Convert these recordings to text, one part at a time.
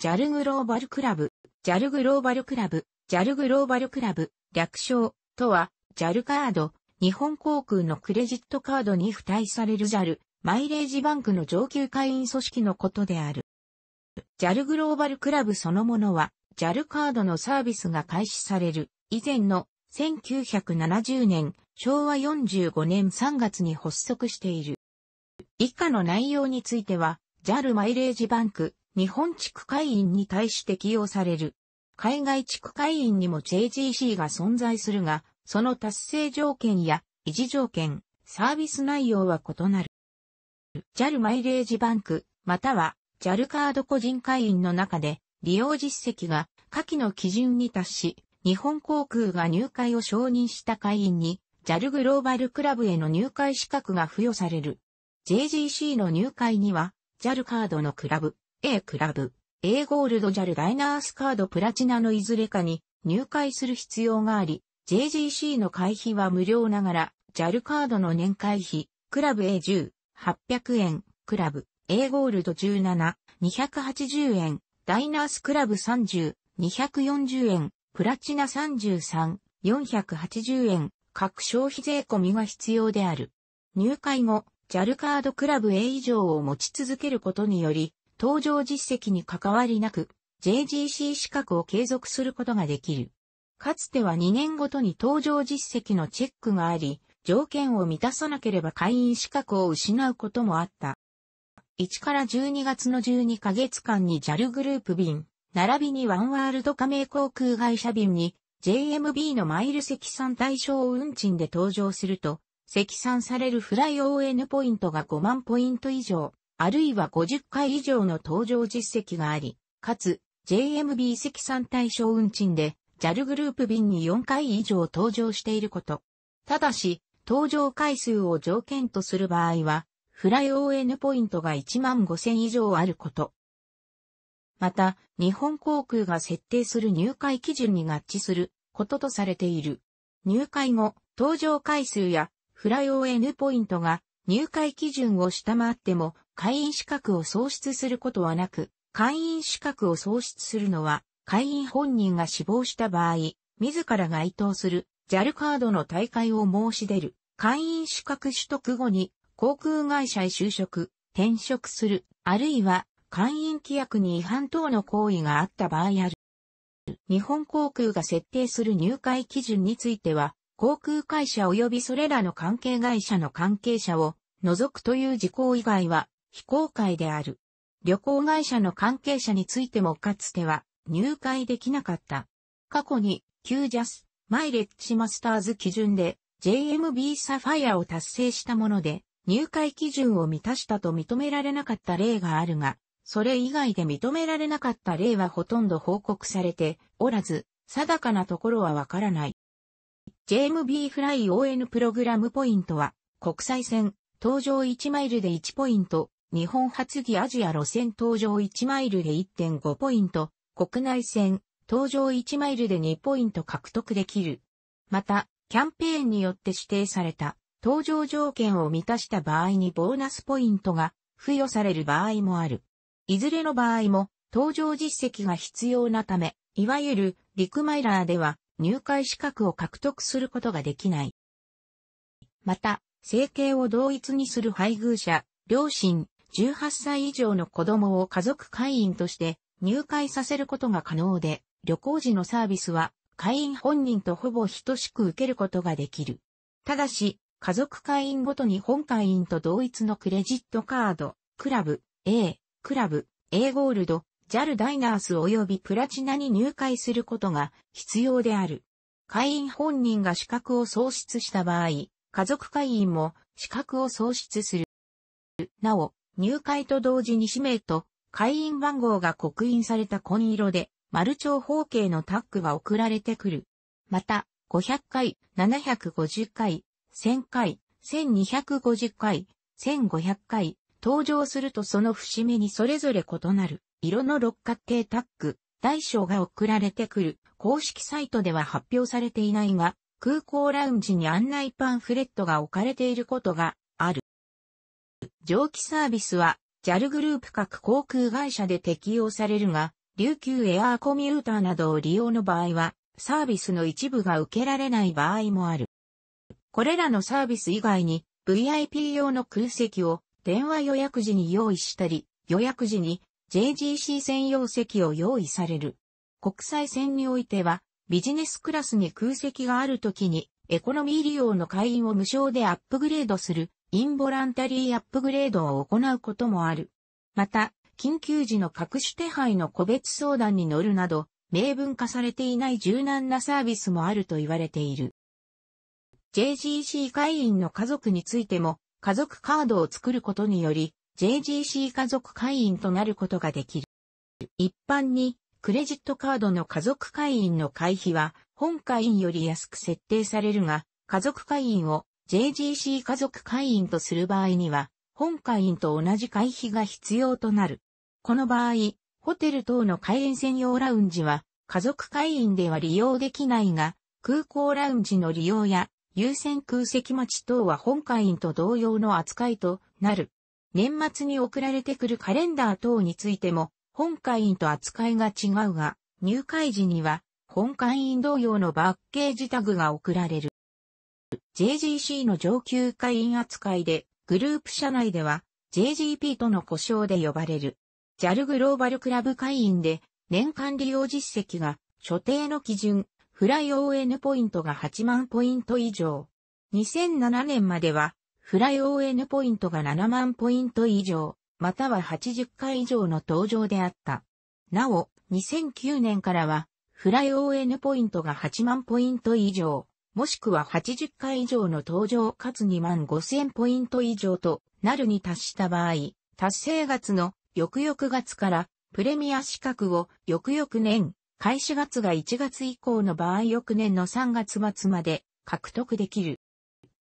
ジャルグローバルクラブ、ジャルグローバルクラブ、ジャルグローバルクラブ、略称とはジャルカード、日本航空のクレジットカードに付帯されるジャル、マイレージバンクの上級会員組織のことである。ジャルグローバルクラブそのものはジャルカードのサービスが開始される以前の1970年昭和45年3月に発足している。以下の内容についてはジャルマイレージバンク、日本地区会員に対して起用される。海外地区会員にも JGC が存在するが、その達成条件や維持条件、サービス内容は異なる。JAL マイレージバンク、または JAL カード個人会員の中で利用実績が下記の基準に達し、日本航空が入会を承認した会員に JAL グローバルクラブへの入会資格が付与される。JGC の入会には JAL カードのクラブ、A クラブ、A ゴールドジャルダイナースカードプラチナのいずれかに入会する必要があり、JGC の会費は無料ながら、JAL カードの年会費、クラブ A10、800円、クラブ、A ゴールド17、280円、ダイナースクラブ30、240円、プラチナ33、480円、各消費税込みが必要である。入会後、JAL カードクラブ A 以上を持ち続けることにより、登場実績に関わりなく、JGC 資格を継続することができる。かつては2年ごとに登場実績のチェックがあり、条件を満たさなければ会員資格を失うこともあった。1から12月の12ヶ月間に JAL グループ便、並びにワンワールド加盟航空会社便に JMB のマイル積算対象運賃で登場すると、積算されるフライ ON ポイントが5万ポイント以上、あるいは50回以上の登場実績があり、かつ、JMB 積算対象運賃で、JAL グループ便に4回以上登場していること。ただし、登場回数を条件とする場合は、フライ ON ポイントが1万5000以上あること。また、日本航空が設定する入会基準に合致することとされている。入会後、登場回数やフライ ON ポイントが入会基準を下回っても会員資格を喪失することはなく、会員資格を喪失するのは、会員本人が死亡した場合、自ら該当する JAL カードの大会を申し出る、会員資格取得後に航空会社へ就職、転職する、あるいは会員規約に違反等の行為があった場合ある。日本航空が設定する入会基準については、航空会社及びそれらの関係会社の関係者を除くという事項以外は非公開である。旅行会社の関係者についてもかつては入会できなかった。過去に、旧ジャス、マイレッジマスターズ基準で JMB サファイアを達成したもので、入会基準を満たしたと認められなかった例があるが、それ以外で認められなかった例はほとんど報告されておらず、定かなところはわからない。JMB フライ ON プログラムポイントは、国際線、搭乗1マイルで1ポイント、日本発議アジア路線登場1マイルで1.5ポイント、国内線、登場1マイルで2ポイント獲得できる。また、キャンペーンによって指定された、登場条件を満たした場合にボーナスポイントが付与される場合もある。いずれの場合も、登場実績が必要なため、いわゆるリクマイラーでは入会資格を獲得することができない。また、生計を同一にする配偶者、両親、18歳以上の子供を家族会員として入会させることが可能で、旅行時のサービスは会員本人とほぼ等しく受けることができる。ただし、家族会員ごとに本会員と同一のクレジットカード、クラブ、A、クラブ、A ゴールド、JAL ダイナース及びプラチナに入会することが必要である。会員本人が資格を喪失した場合、家族会員も資格を喪失する。なお、入会と同時に氏名と会員番号が刻印された紺色で、丸長方形のタッグが送られてくる。また、500回、750回、1000回、1250回、1500回、登場するとその節目にそれぞれ異なる、色の六角形タッグ、大小が送られてくる。公式サイトでは発表されていないが、空港ラウンジに案内パンフレットが置かれていることが蒸気サービスは JAL グループ各航空会社で適用されるが、琉球エアーコミューターなどを利用の場合は、サービスの一部が受けられない場合もある。これらのサービス以外に、VIP 用の空席を電話予約時に用意したり、予約時に JGC 専用席を用意される。国際線においては、ビジネスクラスに空席があるときに、エコノミー利用の会員を無償でアップグレードするインボランタリーアップグレードを行うこともある。また、緊急時の各種手配の個別相談に乗るなど、明文化されていない柔軟なサービスもあると言われている。JGC 会員の家族についても、家族カードを作ることにより、JGC 家族会員となることができる。一般に、クレジットカードの家族会員の会費は、本会員より安く設定されるが、家族会員を JGC 家族会員とする場合には、本会員と同じ会費が必要となる。この場合、ホテル等の会員専用ラウンジは、家族会員では利用できないが、空港ラウンジの利用や、優先空席待ち等は本会員と同様の扱いとなる。年末に送られてくるカレンダー等についても、本会員と扱いが違うが、入会時には、本会員同様のバッケージタグが送られる。JGC の上級会員扱いで、グループ社内では JGP との呼称で呼ばれる。JAL グローバルクラブ会員で、年間利用実績が、所定の基準、フライ ON ポイントが8万ポイント以上。2007年までは、フライ ON ポイントが7万ポイント以上、または80回以上の登場であった。なお、2009年からは、フライ ON ポイントが8万ポイント以上、もしくは80回以上の登場かつ2万5000ポイント以上となるに達した場合、達成月の翌々月からプレミア資格を翌々年、開始月が1月以降の場合翌年の3月末まで獲得できる。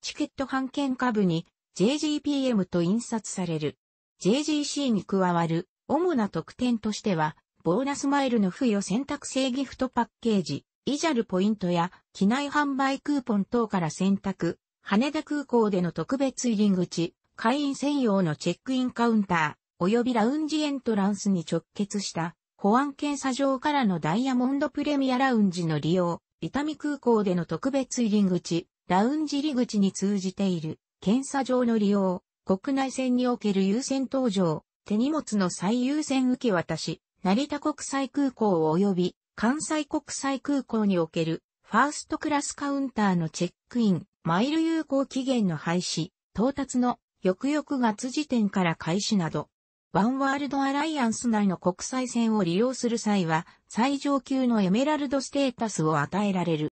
チケット版券株に JGPM と印刷される。JGC に加わる主な特典としては、ボーナスマイルの付与選択制ギフトパッケージ、イジャルポイントや機内販売クーポン等から選択、羽田空港での特別入り口、会員専用のチェックインカウンター、及びラウンジエントランスに直結した保安検査場からのダイヤモンドプレミアラウンジの利用、伊丹空港での特別入り口、ラウンジ入り口に通じている検査場の利用、国内線における優先搭乗、手荷物の最優先受け渡し、成田国際空港及び関西国際空港におけるファーストクラスカウンターのチェックイン、マイル有効期限の廃止、到達の翌々月時点から開始など、ワンワールドアライアンス内の国際線を利用する際は、最上級のエメラルドステータスを与えられる。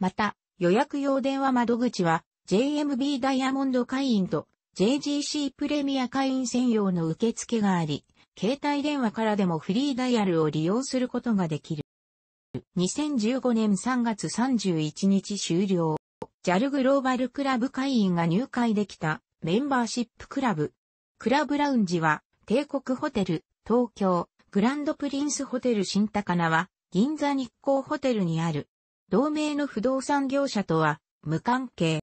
また、予約用電話窓口は、JMB ダイヤモンド会員と JGC プレミア会員専用の受付があり、携帯電話からでもフリーダイヤルを利用することができる。2015年3月31日終了。JAL グローバルクラブ会員が入会できたメンバーシップクラブ。クラブラウンジは帝国ホテル、東京、グランドプリンスホテル新高菜は銀座日光ホテルにある。同盟の不動産業者とは無関係。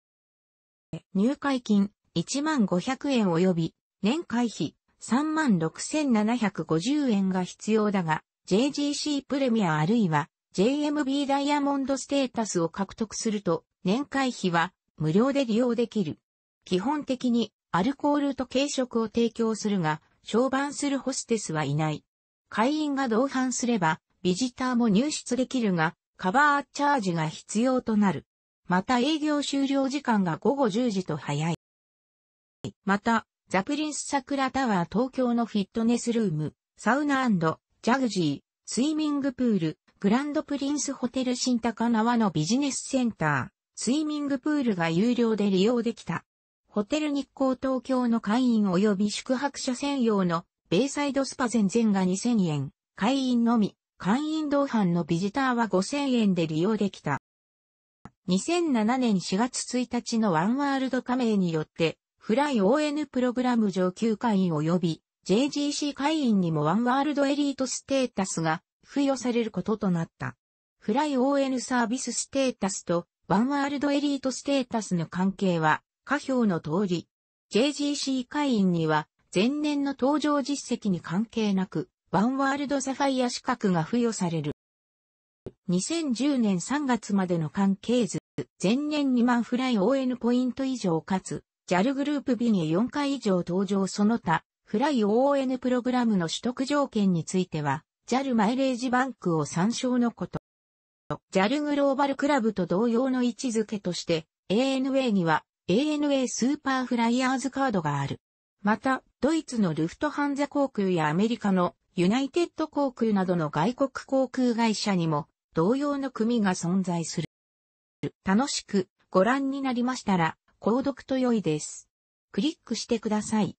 入会金1万500円及び年会費36,750円が必要だが、JGC プレミアあるいは JMB ダイヤモンドステータスを獲得すると、年会費は無料で利用できる。基本的にアルコールと軽食を提供するが、商売するホステスはいない。会員が同伴すれば、ビジターも入室できるが、カバーチャージが必要となる。また営業終了時間が午後10時と早い。また、ザプリンス桜タワー東京のフィットネスルーム、サウナジャグジー、スイミングプール、グランドプリンスホテル新高輪のビジネスセンター、スイミングプールが有料で利用できた。ホテル日光東京の会員及び宿泊者専用のベイサイドスパ全然が2000円、会員のみ、会員同伴のビジターは5000円で利用できた。2007年4月1日のワンワールド加盟によってフライ ON プログラム上級会員及び JGC 会員にもワンワールドエリートステータスが付与されることとなった。フライ ON サービスステータスとワンワールドエリートステータスの関係は下表の通り、JGC 会員には前年の登場実績に関係なく、ワンワールドサファイア資格が付与される。2010年3月までの関係図、前年2万フライ ON ポイント以上かつ、JAL グループ B に4回以上登場その他、フライ o n プログラムの取得条件については、JAL マイレージバンクを参照のこと。JAL グローバルクラブと同様の位置づけとして、ANA には ANA スーパーフライヤーズカードがある。また、ドイツのルフトハンザ航空やアメリカのユナイテッド航空などの外国航空会社にも同様の組が存在する。楽しくご覧になりましたら、購読と良いです。クリックしてください。